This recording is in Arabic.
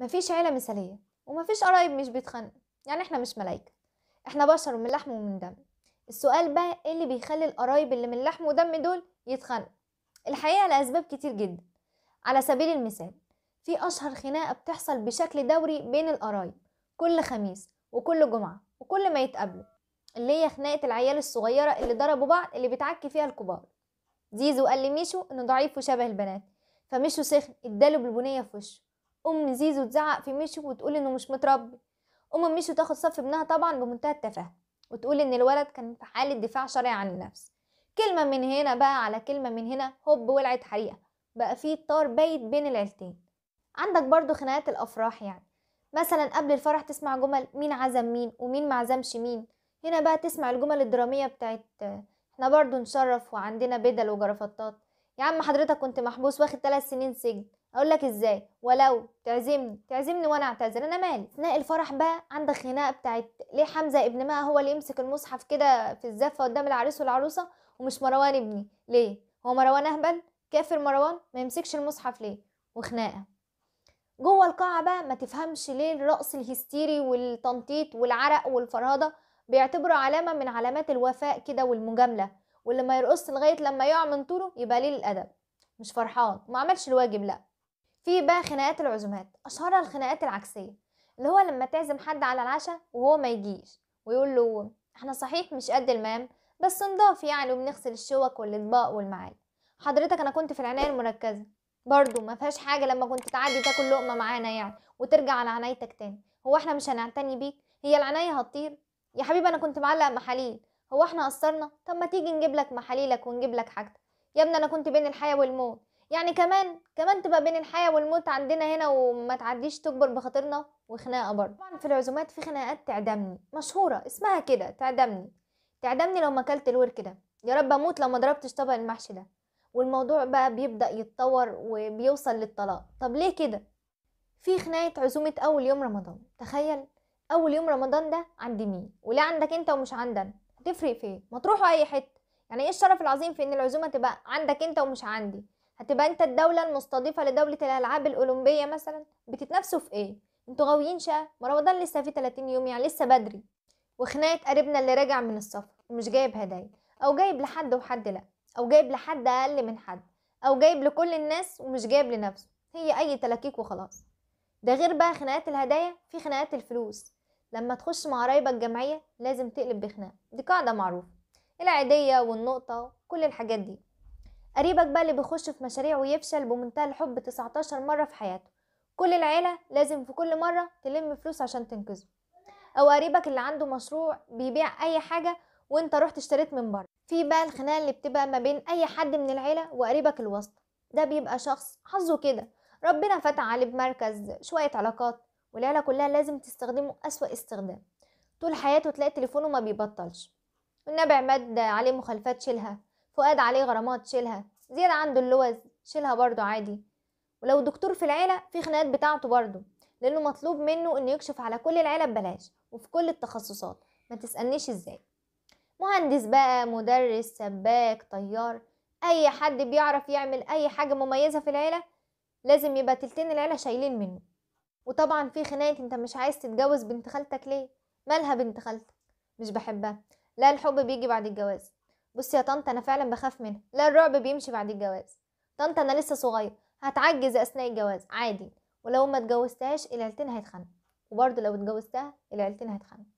مفيش عيلة مثالية ومفيش قرايب مش بيتخانقوا يعني احنا مش ملايكة احنا بشر من لحم ومن دم السؤال بقى ايه اللي بيخلي القرايب اللي من لحم ودم دول يتخانقوا الحقيقة لأسباب كتير جدا على سبيل المثال في أشهر خناقة بتحصل بشكل دوري بين القرايب كل خميس وكل جمعة وكل ما يتقابلوا اللي هي خناقة العيال الصغيرة اللي ضربوا بعض اللي بيتعكي فيها الكبار زيزو قال لميشو إنه ضعيف وشبه البنات فمشو سخن اداله بالبنية في وشه ام زيزو تزعق في مشي وتقول انه مش متربي ام مشي تاخد صف ابنها طبعا بمنتهى التفاهه وتقول ان الولد كان في حاله دفاع شرعي عن النفس كلمه من هنا بقى على كلمه من هنا هوب ولعت حريقه بقى في طار بايت بين العيلتين عندك برضو خناقات الافراح يعني مثلا قبل الفرح تسمع جمل مين عزم مين ومين ما عزمش مين هنا بقى تسمع الجمل الدراميه بتاعت احنا برضو نشرف وعندنا بدل وجرافطات يا عم حضرتك كنت محبوس واخد ثلاث سنين سجن اقول لك ازاي ولو تعزمني تعزمني وانا اعتذر انا مالي اثناء الفرح بقى عندك خناقه بتاعت ليه حمزه ابن ما هو اللي يمسك المصحف كده في الزفه قدام العريس والعروسه ومش مروان ابني ليه هو مروان اهبل كافر مروان ما يمسكش المصحف ليه وخناقه جوه القاعه بقى ما تفهمش ليه الرقص الهستيري والتنطيط والعرق والفرهده بيعتبروا علامه من علامات الوفاء كده والمجامله واللي ما يرقص لغايه لما يقع من طوله يبقى قليل الادب مش فرحان ما عملش الواجب لا في بقى خناقات العزومات اشهرها الخناقات العكسيه اللي هو لما تعزم حد على العشاء وهو ما يجيش ويقول له احنا صحيح مش قد المام بس نضاف يعني وبنغسل الشوك والاطباق والمعالق حضرتك انا كنت في العنايه المركزه برضه ما فيهاش حاجه لما كنت تعدي تاكل لقمه معانا يعني وترجع على عنايتك تاني هو احنا مش هنعتني بيك هي العنايه هتطير يا حبيبي انا كنت معلق محاليل هو احنا قصرنا طب ما تيجي نجيب لك محاليلك ونجيب لك حاجتك يا ابني انا كنت بين الحياه والموت يعني كمان كمان تبقى بين الحياه والموت عندنا هنا وما تعديش تكبر بخاطرنا وخناقه برضه طبعا في العزومات في خناقات تعدمني مشهوره اسمها كده تعدمني تعدمني لو ما اكلت الورك ده يا رب اموت لو ما ضربتش طبق المحشي ده والموضوع بقى بيبدا يتطور وبيوصل للطلاق طب ليه كده في خناقه عزومه اول يوم رمضان تخيل اول يوم رمضان ده عند مين ولا عندك انت ومش عندنا تفرق في ايه ما تروحوا اي حته يعني ايه الشرف العظيم في ان العزومه تبقى عندك انت ومش عندي هتبقى انت الدوله المستضيفه لدوله الالعاب الاولمبيه مثلا بتتنافسوا في ايه انتوا غاويين شقه ما رمضان لسه فيه 30 يوم يعني لسه بدري وخناقه قريبنا اللي راجع من السفر ومش جايب هدايا او جايب لحد وحد لا او جايب لحد اقل من حد او جايب لكل الناس ومش جايب لنفسه هي اي تلاكيك وخلاص ده غير بقى خناقات الهدايا في خناقات الفلوس لما تخش مع قرايبك جمعية لازم تقلب بخناق دي قاعدة معروفة العاديه والنقطة كل الحاجات دي قريبك بقى اللي بيخش في مشاريع ويفشل بمنتهى الحب 19 مرة في حياته كل العيلة لازم في كل مرة تلم فلوس عشان تنقذه أو قريبك اللي عنده مشروع بيبيع أي حاجة وانت رحت اشتريت من بره في بقى الخناقة اللي بتبقى ما بين أي حد من العيلة وقريبك الوسط ده بيبقى شخص حظه كده ربنا فتح عليه بمركز شوية علاقات والعيلة كلها لازم تستخدمه أسوأ استخدام طول حياته تلاقي تليفونه ما بيبطلش النبي عماد عليه مخالفات شيلها فؤاد عليه غرامات شيلها زياد عنده اللوز شيلها برضه عادي ولو دكتور في العيلة في خناقات بتاعته برضه لأنه مطلوب منه إنه يكشف على كل العيلة ببلاش وفي كل التخصصات ما تسألنيش إزاي مهندس بقى مدرس سباك طيار أي حد بيعرف يعمل أي حاجة مميزة في العيلة لازم يبقى تلتين العيلة شايلين منه وطبعا في خناقه انت مش عايز تتجوز بنت خالتك ليه مالها بنت خالتك مش بحبها لا الحب بيجي بعد الجواز بصي يا طنط انا فعلا بخاف منها لا الرعب بيمشي بعد الجواز طنط انا لسه صغير هتعجز اثناء الجواز عادي ولو ما اتجوزتهاش العيلتين هيتخانقوا وبرضه لو اتجوزتها العيلتين هيتخانقوا